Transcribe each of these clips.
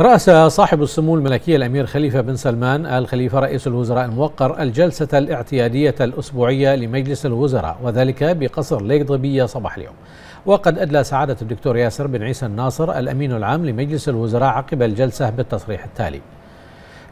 رأس صاحب السمو الملكية الأمير خليفة بن سلمان آل خليفة رئيس الوزراء الموقر الجلسة الاعتيادية الأسبوعية لمجلس الوزراء وذلك بقصر ليك ضبية صباح اليوم وقد أدلى سعادة الدكتور ياسر بن عيسى الناصر الأمين العام لمجلس الوزراء عقب الجلسة بالتصريح التالي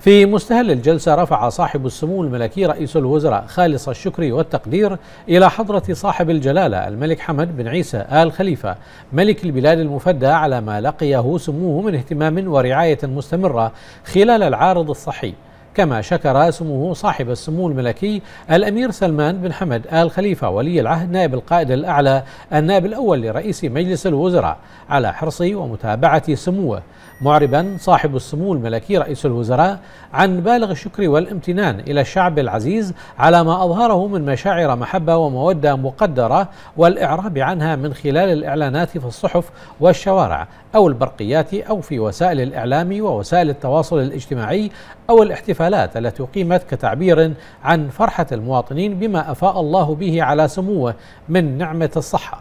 في مستهل الجلسة رفع صاحب السمو الملكي رئيس الوزراء خالص الشكر والتقدير إلى حضرة صاحب الجلالة الملك حمد بن عيسى آل خليفة ملك البلاد المفدى على ما لقيه سموه من اهتمام ورعاية مستمرة خلال العارض الصحي كما شكر سموه صاحب السمو الملكي الأمير سلمان بن حمد آل خليفة ولي العهد نائب القائد الأعلى النائب الأول لرئيس مجلس الوزراء على حرصه ومتابعة سموه معربا صاحب السمو الملكي رئيس الوزراء عن بالغ الشكر والامتنان إلى الشعب العزيز على ما أظهره من مشاعر محبة ومودة مقدرة والإعراب عنها من خلال الإعلانات في الصحف والشوارع أو البرقيات أو في وسائل الإعلام ووسائل التواصل الاجتماعي أو الاحتفالات التي أقيمت كتعبير عن فرحة المواطنين بما أفاء الله به على سموه من نعمة الصحة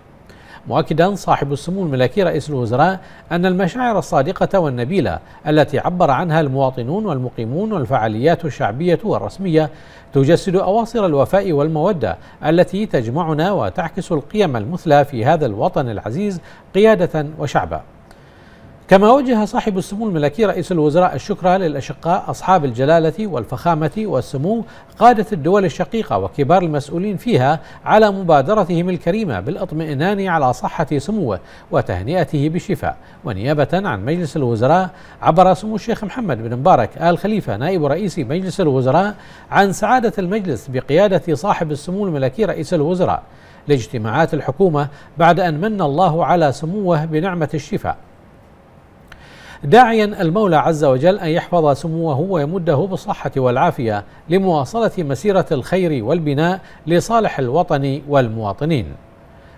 مؤكدا صاحب السمو الملكي رئيس الوزراء أن المشاعر الصادقة والنبيلة التي عبر عنها المواطنون والمقيمون والفعاليات الشعبية والرسمية تجسد أواصر الوفاء والمودة التي تجمعنا وتعكس القيم المثلى في هذا الوطن العزيز قيادة وشعبا كما وجه صاحب السمو الملكي رئيس الوزراء الشكر للأشقاء أصحاب الجلالة والفخامة والسمو قادة الدول الشقيقة وكبار المسؤولين فيها على مبادرتهم الكريمة بالاطمئنان على صحة سموه وتهنئته بالشفاء ونيابة عن مجلس الوزراء عبر سمو الشيخ محمد بن مبارك آل خليفة نائب رئيس مجلس الوزراء عن سعادة المجلس بقيادة صاحب السمو الملكي رئيس الوزراء لاجتماعات الحكومة بعد أن من الله على سموه بنعمة الشفاء داعيا المولى عز وجل أن يحفظ سموه ويمده بالصحة والعافية لمواصلة مسيرة الخير والبناء لصالح الوطن والمواطنين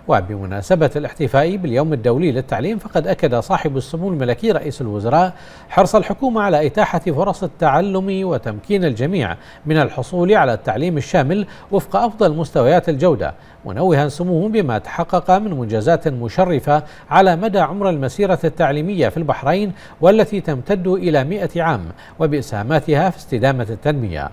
وبمناسبة الاحتفاء باليوم الدولي للتعليم فقد أكد صاحب السمو الملكي رئيس الوزراء حرص الحكومة على إتاحة فرص التعلم وتمكين الجميع من الحصول على التعليم الشامل وفق أفضل مستويات الجودة منوها سموه بما تحقق من منجزات مشرفة على مدى عمر المسيرة التعليمية في البحرين والتي تمتد إلى مئة عام وبإسهاماتها في استدامة التنمية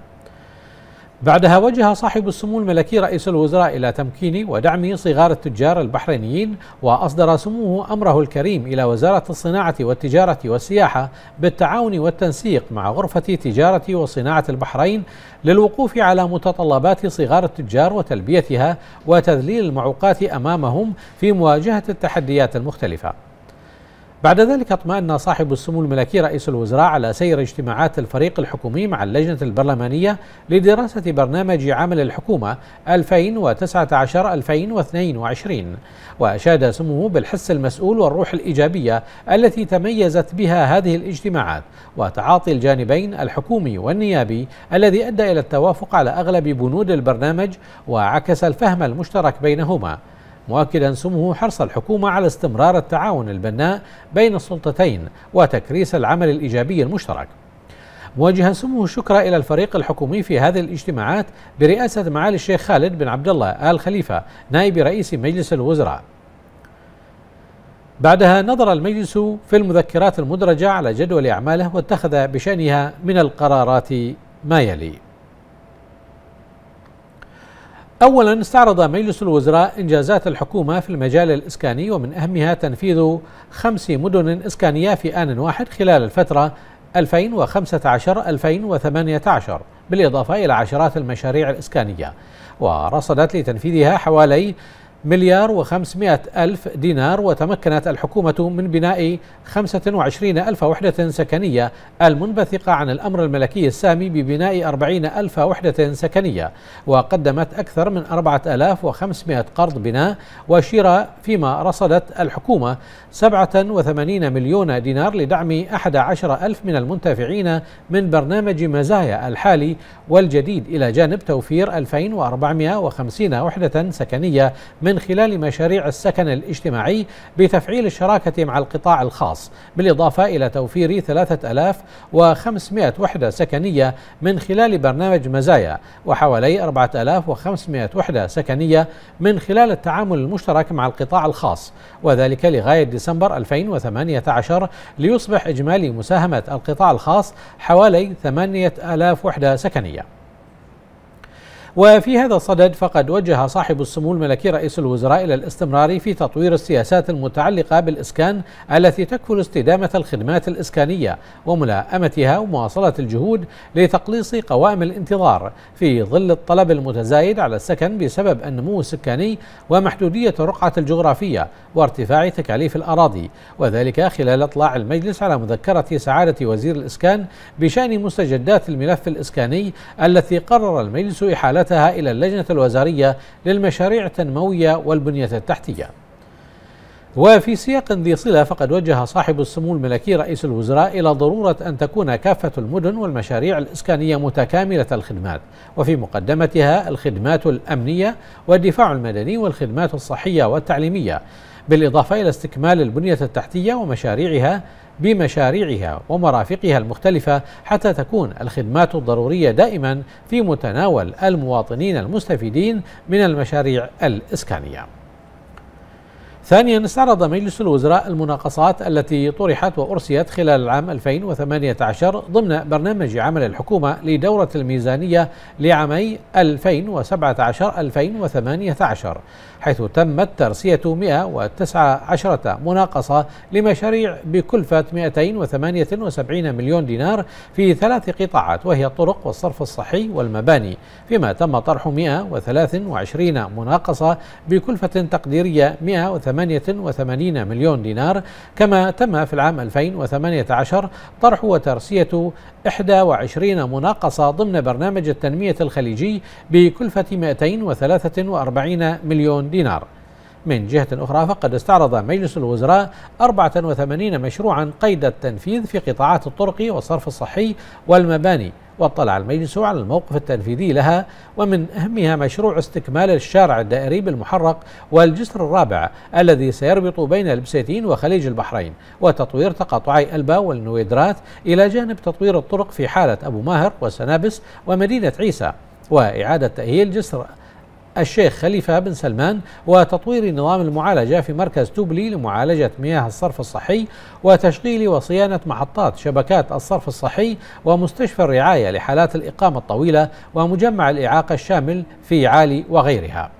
بعدها وجه صاحب السمو الملكي رئيس الوزراء إلى تمكين ودعم صغار التجار البحرينيين وأصدر سموه أمره الكريم إلى وزارة الصناعة والتجارة والسياحة بالتعاون والتنسيق مع غرفة تجارة وصناعة البحرين للوقوف على متطلبات صغار التجار وتلبيتها وتذليل المعوقات أمامهم في مواجهة التحديات المختلفة بعد ذلك اطمأن صاحب السمو الملكي رئيس الوزراء على سير اجتماعات الفريق الحكومي مع اللجنة البرلمانية لدراسة برنامج عمل الحكومة 2019-2022 وأشاد سموه بالحس المسؤول والروح الإيجابية التي تميزت بها هذه الاجتماعات وتعاطي الجانبين الحكومي والنيابي الذي أدى إلى التوافق على أغلب بنود البرنامج وعكس الفهم المشترك بينهما مؤكدا سمه حرص الحكومة على استمرار التعاون البناء بين السلطتين وتكريس العمل الإيجابي المشترك موجها سمه الشكر إلى الفريق الحكومي في هذه الاجتماعات برئاسة معالي الشيخ خالد بن عبد الله آل خليفة نائب رئيس مجلس الوزراء بعدها نظر المجلس في المذكرات المدرجة على جدول أعماله واتخذ بشأنها من القرارات ما يلي أولا استعرض مجلس الوزراء إنجازات الحكومة في المجال الإسكاني ومن أهمها تنفيذ خمس مدن إسكانية في آن واحد خلال الفترة 2015-2018 بالإضافة إلى عشرات المشاريع الإسكانية ورصدت لتنفيذها حوالي مليار و500 ألف دينار وتمكنت الحكومة من بناء 25 ألف وحدة سكنية المنبثقة عن الأمر الملكي السامي ببناء 40 ألف وحدة سكنية وقدمت أكثر من 4500 قرض بناء وشراء فيما رصدت الحكومة 87 مليون دينار لدعم 11 ألف من المنتفعين من برنامج مزايا الحالي والجديد إلى جانب توفير 2450 وحدة سكنية من من خلال مشاريع السكن الاجتماعي بتفعيل الشراكة مع القطاع الخاص بالإضافة إلى توفير 3500 وحدة سكنية من خلال برنامج مزايا وحوالي 4500 وحدة سكنية من خلال التعامل المشترك مع القطاع الخاص وذلك لغاية ديسمبر 2018 ليصبح إجمالي مساهمة القطاع الخاص حوالي 8000 وحدة سكنية وفي هذا الصدد فقد وجه صاحب السمو الملكي رئيس الوزراء إلى الاستمرار في تطوير السياسات المتعلقة بالإسكان التي تكفل استدامة الخدمات الإسكانية وملائمتها ومواصلة الجهود لتقليص قوائم الانتظار في ظل الطلب المتزايد على السكن بسبب النمو السكاني ومحدودية الرقعة الجغرافية وارتفاع تكاليف الأراضي وذلك خلال اطلاع المجلس على مذكرة سعادة وزير الإسكان بشأن مستجدات الملف الإسكاني التي قرر المجلس إحالتها إضافتها إلى اللجنة الوزارية للمشاريع التنموية والبنية التحتية وفي سياق ذي صلة فقد وجه صاحب السمو الملكي رئيس الوزراء إلى ضرورة أن تكون كافة المدن والمشاريع الإسكانية متكاملة الخدمات وفي مقدمتها الخدمات الأمنية والدفاع المدني والخدمات الصحية والتعليمية بالإضافة إلى استكمال البنية التحتية ومشاريعها بمشاريعها ومرافقها المختلفة حتى تكون الخدمات الضرورية دائما في متناول المواطنين المستفيدين من المشاريع الإسكانية ثانيا استعرض مجلس الوزراء المناقصات التي طرحت وأرسيت خلال العام 2018 ضمن برنامج عمل الحكومة لدورة الميزانية لعامي 2017-2018 حيث تمت ترسية 119 مناقصة لمشاريع بكلفة 278 مليون دينار في ثلاث قطاعات وهي الطرق والصرف الصحي والمباني فيما تم طرح 123 مناقصة بكلفة تقديرية 180 88 مليون دينار كما تم في العام 2018 طرح وترسية 21 مناقصة ضمن برنامج التنمية الخليجي بكلفة 243 مليون دينار من جهة أخرى فقد استعرض مجلس الوزراء 84 مشروعا قيد التنفيذ في قطاعات الطرق والصرف الصحي والمباني واطلع المجلس على الموقف التنفيذي لها ومن أهمها مشروع استكمال الشارع الدائري بالمحرق والجسر الرابع الذي سيربط بين البسيتين وخليج البحرين وتطوير تقاطعي ألبا والنويدرات إلى جانب تطوير الطرق في حالة أبو ماهر وسنابس ومدينة عيسى وإعادة تأهيل جسر الشيخ خليفة بن سلمان وتطوير نظام المعالجة في مركز توبلي لمعالجة مياه الصرف الصحي وتشغيل وصيانة محطات شبكات الصرف الصحي ومستشفى الرعاية لحالات الإقامة الطويلة ومجمع الإعاقة الشامل في عالي وغيرها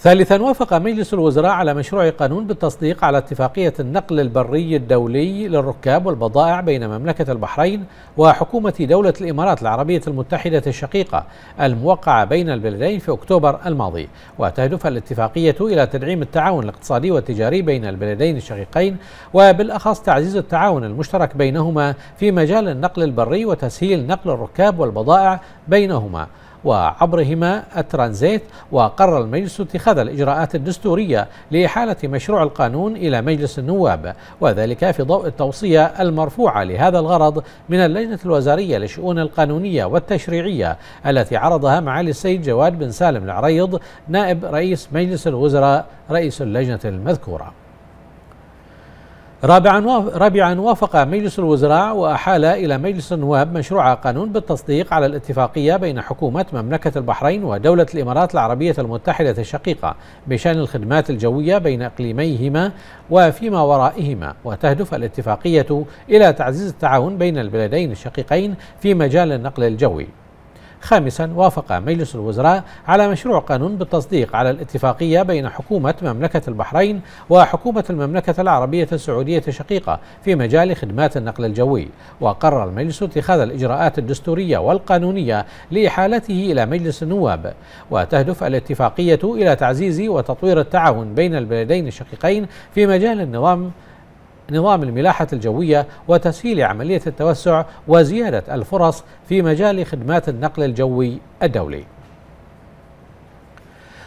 ثالثا وافق مجلس الوزراء على مشروع قانون بالتصديق على اتفاقية النقل البري الدولي للركاب والبضائع بين مملكة البحرين وحكومة دولة الإمارات العربية المتحدة الشقيقة الموقعة بين البلدين في أكتوبر الماضي وتهدف الاتفاقية إلى تدعيم التعاون الاقتصادي والتجاري بين البلدين الشقيقين وبالأخص تعزيز التعاون المشترك بينهما في مجال النقل البري وتسهيل نقل الركاب والبضائع بينهما وعبرهما الترانزيت وقرر المجلس اتخاذ الإجراءات الدستورية لإحالة مشروع القانون إلى مجلس النواب وذلك في ضوء التوصية المرفوعة لهذا الغرض من اللجنة الوزارية للشؤون القانونية والتشريعية التي عرضها معالي السيد جواد بن سالم العريض نائب رئيس مجلس الوزراء رئيس اللجنة المذكورة رابعا رابعا وافق مجلس الوزراء واحال الى مجلس النواب مشروع قانون بالتصديق على الاتفاقيه بين حكومه مملكه البحرين ودوله الامارات العربيه المتحده الشقيقه بشان الخدمات الجويه بين اقليميهما وفيما ورائهما وتهدف الاتفاقيه الى تعزيز التعاون بين البلدين الشقيقين في مجال النقل الجوي خامسا وافق مجلس الوزراء على مشروع قانون بالتصديق على الاتفاقية بين حكومة مملكة البحرين وحكومة المملكة العربية السعودية الشقيقة في مجال خدمات النقل الجوي وقرر المجلس اتخاذ الإجراءات الدستورية والقانونية لإحالته إلى مجلس النواب وتهدف الاتفاقية إلى تعزيز وتطوير التعاون بين البلدين الشقيقين في مجال النظام نظام الملاحة الجوية وتسهيل عملية التوسع وزيادة الفرص في مجال خدمات النقل الجوي الدولي.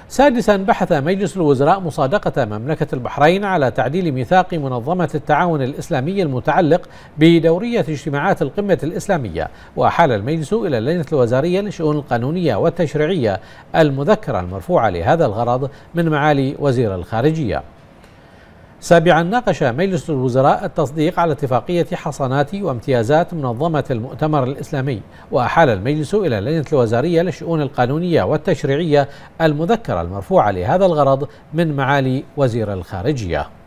سادسا بحث مجلس الوزراء مصادقة مملكة البحرين على تعديل ميثاق منظمة التعاون الإسلامي المتعلق بدورية اجتماعات القمة الإسلامية وأحال المجلس إلى اللجنة الوزارية للشؤون القانونية والتشريعية المذكرة المرفوعة لهذا الغرض من معالي وزير الخارجية سابعا ناقش مجلس الوزراء التصديق على اتفاقية حصانات وامتيازات منظمة المؤتمر الإسلامي وأحال المجلس إلى اللجنة الوزارية للشؤون القانونية والتشريعية المذكرة المرفوعة لهذا الغرض من معالي وزير الخارجية